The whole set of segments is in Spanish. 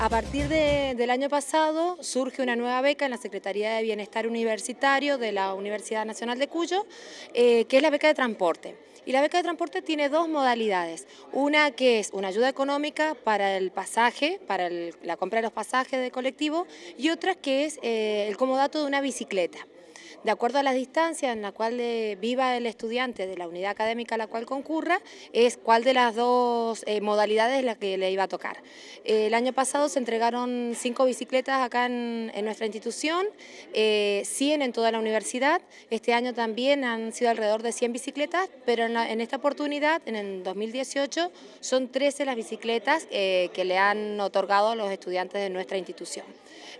A partir del año pasado surge una nueva beca en la Secretaría de Bienestar Universitario de la Universidad Nacional de Cuyo, eh, que es la beca de transporte. Y la beca de transporte tiene dos modalidades. Una que es una ayuda económica para el pasaje, para la compra de los pasajes de colectivo, y otra que es eh, el comodato de una bicicleta de acuerdo a la distancia en la cual eh, viva el estudiante de la unidad académica a la cual concurra, es cuál de las dos eh, modalidades es la que le iba a tocar. Eh, el año pasado se entregaron cinco bicicletas acá en, nuestra institución, 100 en toda la universidad, este año también han sido alrededor de 100 bicicletas, pero en, esta oportunidad, en el 2018, son 13 las bicicletas que le han otorgado a los estudiantes de nuestra institución.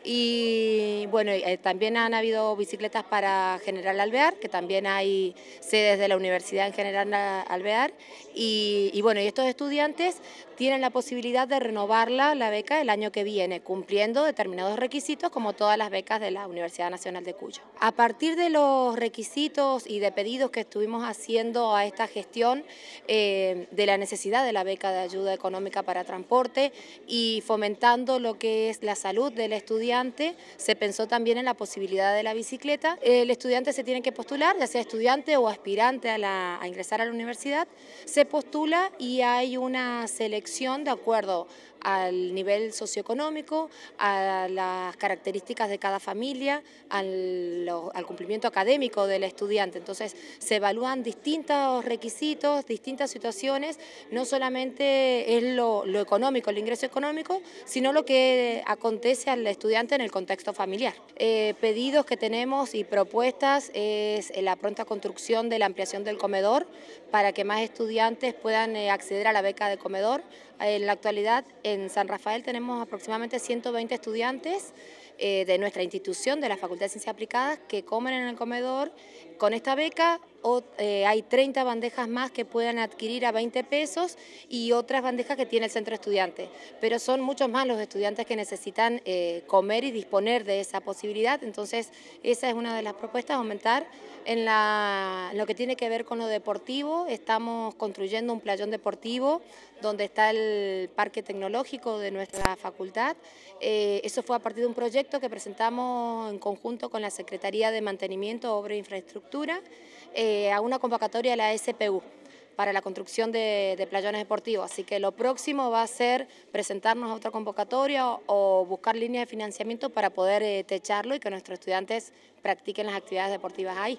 Y bueno, también han habido bicicletas para General Alvear, que también hay sedes de la Universidad en General Alvear. Y, bueno, y estos estudiantes tienen la posibilidad de renovarla la beca el año que viene, cumpliendo determinados requisitos como todas las becas de la Universidad Nacional de Cuyo. A partir de los requisitos y de pedidos que estuvimos haciendo a esta gestión eh, de la necesidad de la beca de ayuda económica para transporte y fomentando lo que es la salud del estudiante, se pensó también en la posibilidad de la bicicleta. Eh, el estudiante se tiene que postular, ya sea estudiante o aspirante a, a ingresar a la universidad, se postula y hay una selección de acuerdo al nivel socioeconómico, a las características de cada familia, al, cumplimiento académico del estudiante. Entonces se evalúan distintos requisitos, distintas situaciones, no solamente es lo, económico, el ingreso económico, sino lo que acontece al estudiante en el contexto familiar. Eh, pedidos que tenemos y propuestas es eh, la pronta construcción de la ampliación del comedor para que más estudiantes puedan eh, acceder a la beca de comedor. En la actualidad en San Rafael tenemos aproximadamente 120 estudiantes eh, de nuestra institución, de la Facultad de Ciencias Aplicadas, que comen en el comedor con esta beca. Eh, hay 30 bandejas más que puedan adquirir a 20 pesos y otras bandejas que tiene el centro estudiante. Pero son muchos más los estudiantes que necesitan eh, comer y disponer de esa posibilidad. Entonces, esa es una de las propuestas, aumentar en, en lo que tiene que ver con lo deportivo. Estamos construyendo un playón deportivo donde está el parque tecnológico de nuestra facultad. eso fue a partir de un proyecto que presentamos en conjunto con la Secretaría de Mantenimiento, Obras e Infraestructura eh, a una convocatoria de la SPU para la construcción de, playones deportivos. Así que lo próximo va a ser presentarnos a otra convocatoria o, buscar líneas de financiamiento para poder eh, techarlo y que nuestros estudiantes practiquen las actividades deportivas ahí.